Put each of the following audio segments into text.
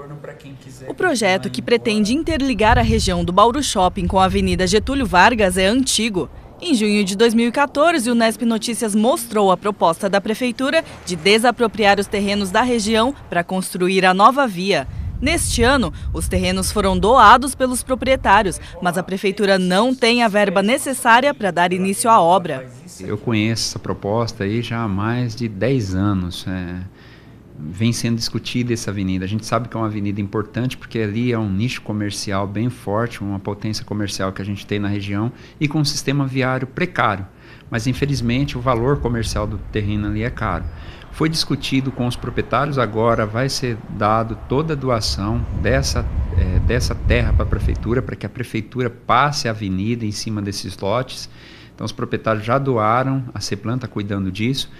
retorno para quem quiser. O projeto que pretende interligar a região do Bauru Shopping com a Avenida Getúlio Vargas é antigo. Em junho de 2014, o Nesp Notícias mostrou a proposta da prefeitura de desapropriar os terrenos da região para construir a nova via. Neste ano, os terrenos foram doados pelos proprietários, mas a prefeitura não tem a verba necessária para dar início à obra. Eu conheço essa proposta aí já há mais de 10 anos. É, vem sendo discutida essa avenida. A gente sabe que é uma avenida importante porque ali é um nicho comercial bem forte, uma potência comercial que a gente tem na região e com um sistema viário precário. Mas infelizmente o valor comercial do terreno ali é caro. Foi discutido com os proprietários, agora vai ser dado toda a doação dessa, é, dessa terra para a prefeitura, para que a prefeitura passe a avenida em cima desses lotes. Então os proprietários já doaram, a Ceplan está cuidando disso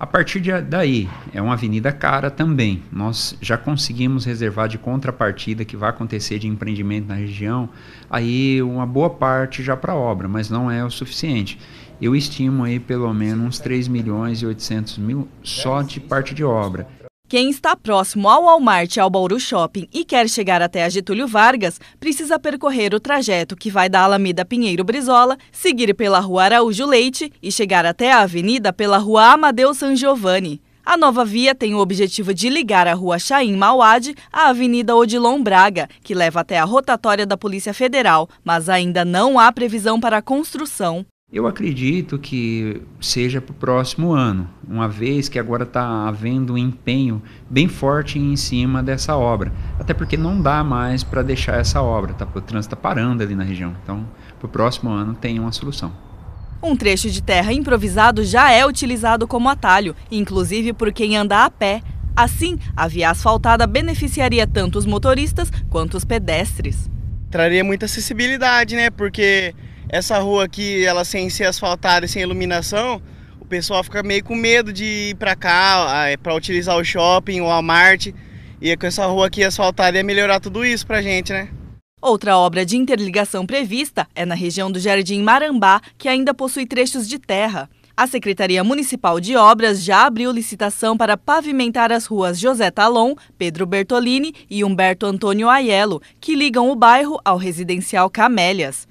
a partir de, daí, é uma avenida cara também. Nós já conseguimos reservar de contrapartida que vai acontecer de empreendimento na região, aí uma boa parte já para obra, mas não é o suficiente. Eu estimo aí pelo menos uns 3 milhões e 800 mil só de parte de obra. Quem está próximo ao Walmart e ao Bauru Shopping e quer chegar até a Getúlio Vargas, precisa percorrer o trajeto que vai da Alameda Pinheiro Brizola, seguir pela Rua Araújo Leite e chegar até a avenida pela Rua Amadeu San Giovanni. A nova via tem o objetivo de ligar a Rua Chaim Mauad à Avenida Odilon Braga, que leva até a rotatória da Polícia Federal, mas ainda não há previsão para a construção. Eu acredito que seja para o próximo ano, uma vez que agora está havendo um empenho bem forte em cima dessa obra. Até porque não dá mais para deixar essa obra, tá? o trânsito está parando ali na região. Então, para o próximo ano tem uma solução. Um trecho de terra improvisado já é utilizado como atalho, inclusive por quem anda a pé. Assim, a via asfaltada beneficiaria tanto os motoristas quanto os pedestres. Traria muita acessibilidade, né? Porque essa rua aqui, ela sem ser asfaltada e sem iluminação, o pessoal fica meio com medo de ir para cá, é, para utilizar o shopping, o Walmart. E é com essa rua aqui asfaltada ia melhorar tudo isso para gente, né? Outra obra de interligação prevista é na região do Jardim Marambá, que ainda possui trechos de terra. A Secretaria Municipal de Obras já abriu licitação para pavimentar as ruas José Talon, Pedro Bertolini e Humberto Antônio Aiello, que ligam o bairro ao residencial Camélias.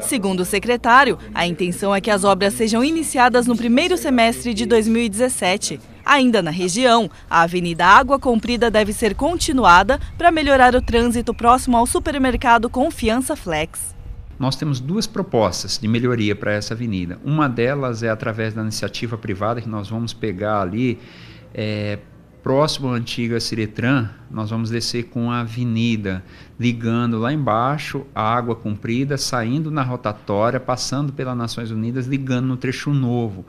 Segundo o secretário, a intenção é que as obras sejam iniciadas no primeiro semestre de 2017. Ainda na região, a Avenida Água Comprida deve ser continuada para melhorar o trânsito próximo ao supermercado Confiança Flex. Nós temos duas propostas de melhoria para essa avenida. Uma delas é através da iniciativa privada que nós vamos pegar ali, é, próximo à antiga Ciretran, nós vamos descer com a avenida, ligando lá embaixo a Água Comprida, saindo na rotatória, passando pela Nações Unidas, ligando no trecho novo.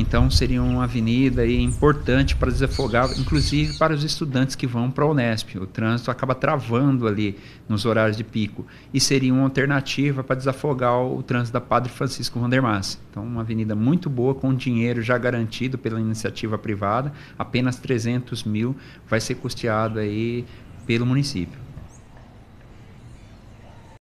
Então seria uma avenida aí importante para desafogar, inclusive para os estudantes que vão para a Unesp. O trânsito acaba travando ali nos horários de pico e seria uma alternativa para desafogar o trânsito da Padre Francisco Vandermas. Então uma avenida muito boa com dinheiro já garantido pela iniciativa privada, apenas 300 mil vai ser custeado aí pelo município.